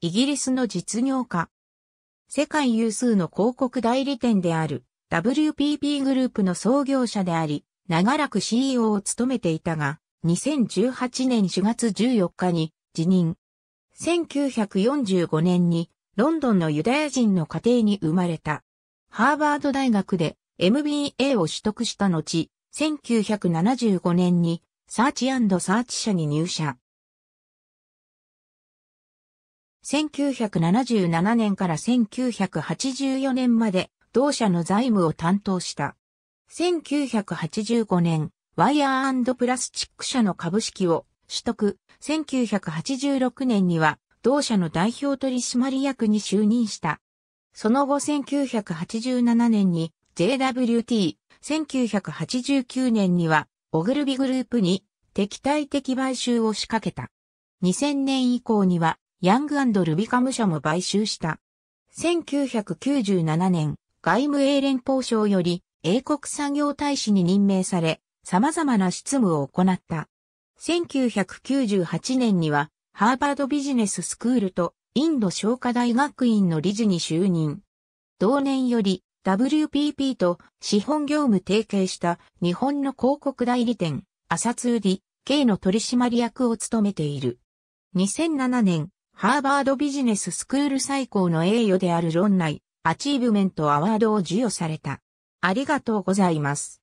イギリスの実業家。世界有数の広告代理店である WPP グループの創業者であり、長らく CEO を務めていたが、2018年4月14日に辞任。1945年にロンドンのユダヤ人の家庭に生まれた。ハーバード大学で MBA を取得した後、1975年にサーチサーチ社に入社。1977年から1984年まで同社の財務を担当した。1985年、ワイヤープラスチック社の株式を取得。1986年には同社の代表取締役に就任した。その後1987年に JWT、1989年にはオグルビグループに敵対的買収を仕掛けた。2000年以降にはヤングルビカム社も買収した。1997年、外務英連邦省より英国産業大使に任命され、様々な執務を行った。1998年には、ハーバードビジネススクールとインド商科大学院の理事に就任。同年より WPP と資本業務提携した日本の広告代理店、朝通理、K の取締役を務めている。2007年、ハーバードビジネススクール最高の栄誉である論内、アチーブメントアワードを授与された。ありがとうございます。